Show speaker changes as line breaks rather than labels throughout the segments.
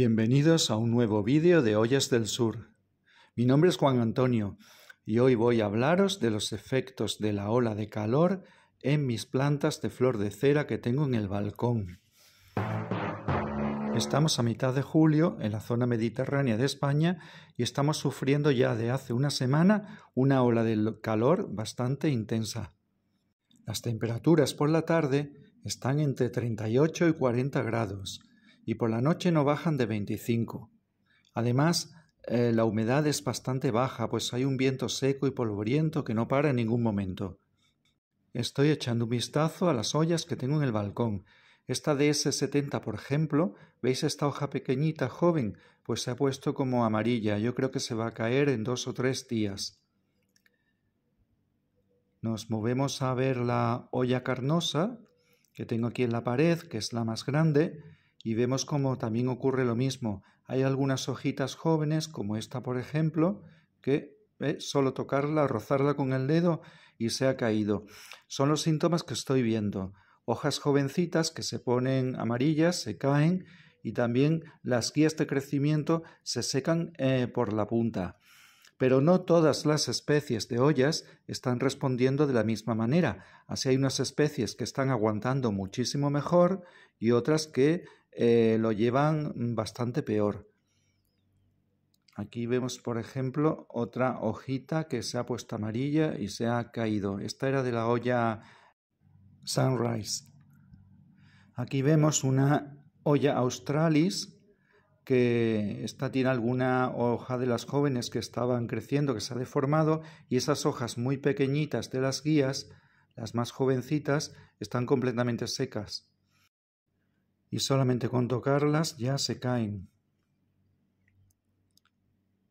Bienvenidos a un nuevo vídeo de Ollas del Sur. Mi nombre es Juan Antonio y hoy voy a hablaros de los efectos de la ola de calor en mis plantas de flor de cera que tengo en el balcón. Estamos a mitad de julio en la zona mediterránea de España y estamos sufriendo ya de hace una semana una ola de calor bastante intensa. Las temperaturas por la tarde están entre 38 y 40 grados y por la noche no bajan de 25. Además, eh, la humedad es bastante baja, pues hay un viento seco y polvoriento que no para en ningún momento. Estoy echando un vistazo a las ollas que tengo en el balcón. Esta DS70, por ejemplo, veis esta hoja pequeñita, joven, pues se ha puesto como amarilla. Yo creo que se va a caer en dos o tres días. Nos movemos a ver la olla carnosa que tengo aquí en la pared, que es la más grande, y vemos como también ocurre lo mismo. Hay algunas hojitas jóvenes, como esta por ejemplo, que eh, solo tocarla, rozarla con el dedo y se ha caído. Son los síntomas que estoy viendo. Hojas jovencitas que se ponen amarillas, se caen y también las guías de crecimiento se secan eh, por la punta. Pero no todas las especies de ollas están respondiendo de la misma manera. Así hay unas especies que están aguantando muchísimo mejor y otras que eh, lo llevan bastante peor. Aquí vemos, por ejemplo, otra hojita que se ha puesto amarilla y se ha caído. Esta era de la olla Sunrise. Aquí vemos una olla Australis que esta tiene alguna hoja de las jóvenes que estaban creciendo, que se ha deformado, y esas hojas muy pequeñitas de las guías, las más jovencitas, están completamente secas y solamente con tocarlas ya se caen.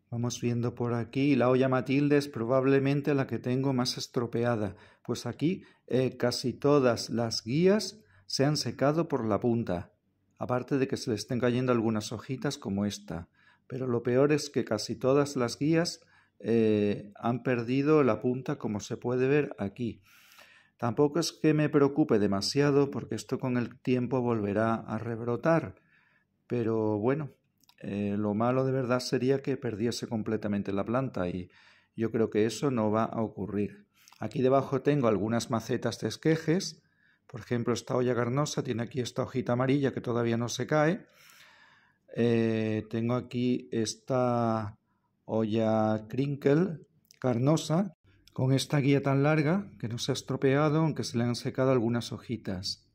Vamos viendo por aquí, la olla Matilde es probablemente la que tengo más estropeada, pues aquí eh, casi todas las guías se han secado por la punta, aparte de que se le estén cayendo algunas hojitas como esta. Pero lo peor es que casi todas las guías eh, han perdido la punta como se puede ver aquí. Tampoco es que me preocupe demasiado porque esto con el tiempo volverá a rebrotar. Pero bueno, eh, lo malo de verdad sería que perdiese completamente la planta y yo creo que eso no va a ocurrir. Aquí debajo tengo algunas macetas de esquejes. Por ejemplo, esta olla carnosa tiene aquí esta hojita amarilla que todavía no se cae. Eh, tengo aquí esta olla crinkle carnosa con esta guía tan larga, que no se ha estropeado, aunque se le han secado algunas hojitas.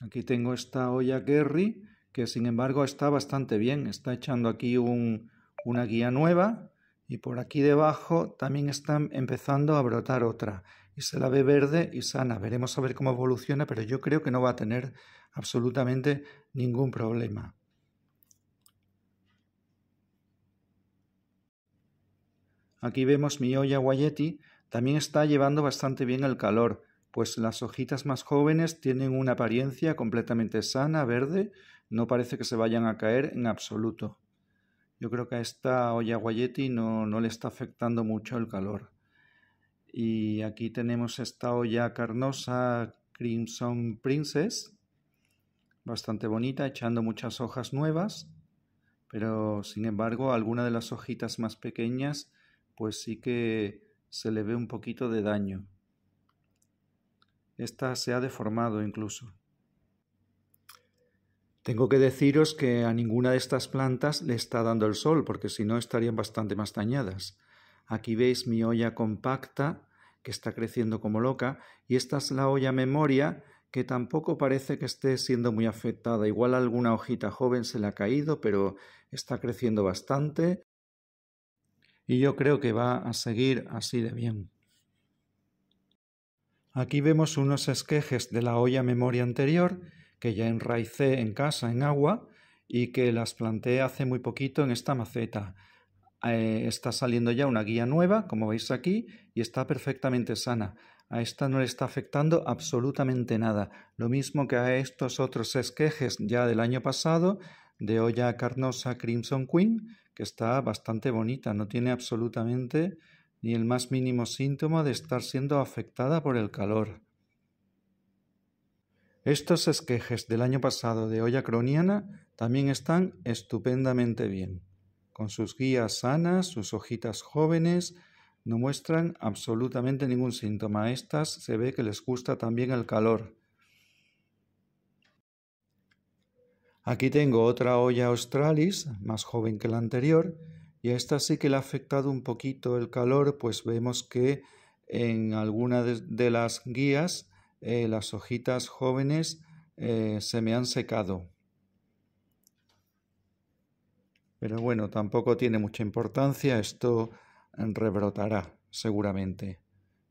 Aquí tengo esta olla Kerry, que sin embargo está bastante bien. Está echando aquí una guía nueva y por aquí debajo también están empezando a brotar otra. Y se la ve verde y sana. Veremos a ver cómo evoluciona, pero yo creo que no va a tener absolutamente ningún problema. Aquí vemos mi olla guayeti, también está llevando bastante bien el calor, pues las hojitas más jóvenes tienen una apariencia completamente sana, verde, no parece que se vayan a caer en absoluto. Yo creo que a esta olla guayeti no, no le está afectando mucho el calor. Y aquí tenemos esta olla carnosa Crimson Princess, bastante bonita, echando muchas hojas nuevas, pero sin embargo alguna de las hojitas más pequeñas pues sí que se le ve un poquito de daño. Esta se ha deformado incluso. Tengo que deciros que a ninguna de estas plantas le está dando el sol, porque si no estarían bastante más dañadas. Aquí veis mi olla compacta, que está creciendo como loca, y esta es la olla memoria, que tampoco parece que esté siendo muy afectada. Igual alguna hojita joven se le ha caído, pero está creciendo bastante y yo creo que va a seguir así de bien. Aquí vemos unos esquejes de la olla memoria anterior que ya enraicé en casa en agua y que las planté hace muy poquito en esta maceta. Eh, está saliendo ya una guía nueva, como veis aquí, y está perfectamente sana. A esta no le está afectando absolutamente nada. Lo mismo que a estos otros esquejes ya del año pasado de olla carnosa Crimson Queen, que está bastante bonita, no tiene absolutamente ni el más mínimo síntoma de estar siendo afectada por el calor. Estos esquejes del año pasado de olla croniana también están estupendamente bien. Con sus guías sanas, sus hojitas jóvenes, no muestran absolutamente ningún síntoma. A estas se ve que les gusta también el calor. Aquí tengo otra olla Australis, más joven que la anterior, y a esta sí que le ha afectado un poquito el calor, pues vemos que en alguna de, las guías eh, las hojitas jóvenes eh, se me han secado. Pero bueno, tampoco tiene mucha importancia, esto rebrotará seguramente.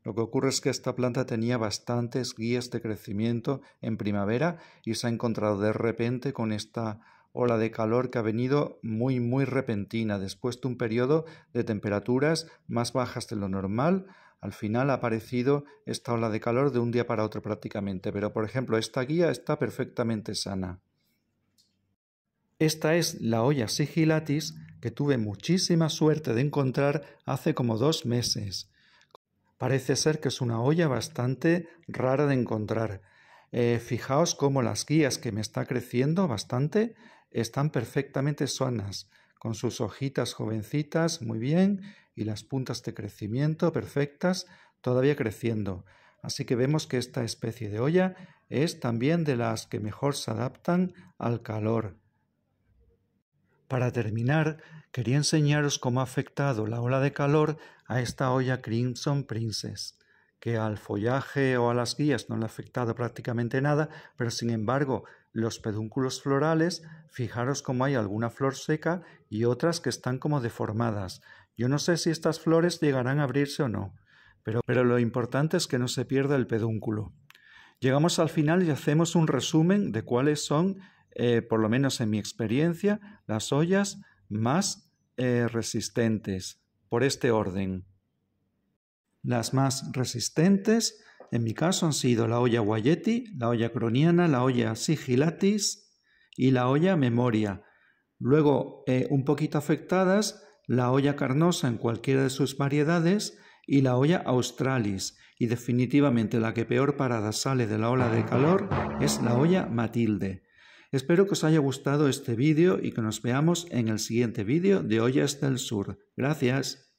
Lo que ocurre es que esta planta tenía bastantes guías de crecimiento en primavera y se ha encontrado de repente con esta ola de calor que ha venido muy muy repentina después de un periodo de temperaturas más bajas de lo normal. Al final ha aparecido esta ola de calor de un día para otro prácticamente, pero por ejemplo esta guía está perfectamente sana. Esta es la olla sigilatis que tuve muchísima suerte de encontrar hace como dos meses. Parece ser que es una olla bastante rara de encontrar. Eh, fijaos cómo las guías que me está creciendo bastante están perfectamente sanas, con sus hojitas jovencitas muy bien y las puntas de crecimiento perfectas todavía creciendo. Así que vemos que esta especie de olla es también de las que mejor se adaptan al calor. Para terminar, quería enseñaros cómo ha afectado la ola de calor a esta olla Crimson Princess, que al follaje o a las guías no le ha afectado prácticamente nada, pero sin embargo los pedúnculos florales, fijaros cómo hay alguna flor seca y otras que están como deformadas. Yo no sé si estas flores llegarán a abrirse o no, pero, pero lo importante es que no se pierda el pedúnculo. Llegamos al final y hacemos un resumen de cuáles son eh, por lo menos en mi experiencia, las ollas más eh, resistentes, por este orden. Las más resistentes, en mi caso, han sido la olla guayeti, la olla Croniana, la olla Sigilatis y la olla Memoria. Luego, eh, un poquito afectadas, la olla carnosa en cualquiera de sus variedades y la olla Australis. Y definitivamente la que peor parada sale de la ola de calor es la olla Matilde. Espero que os haya gustado este vídeo y que nos veamos en el siguiente vídeo de Hoy hasta el Sur. Gracias.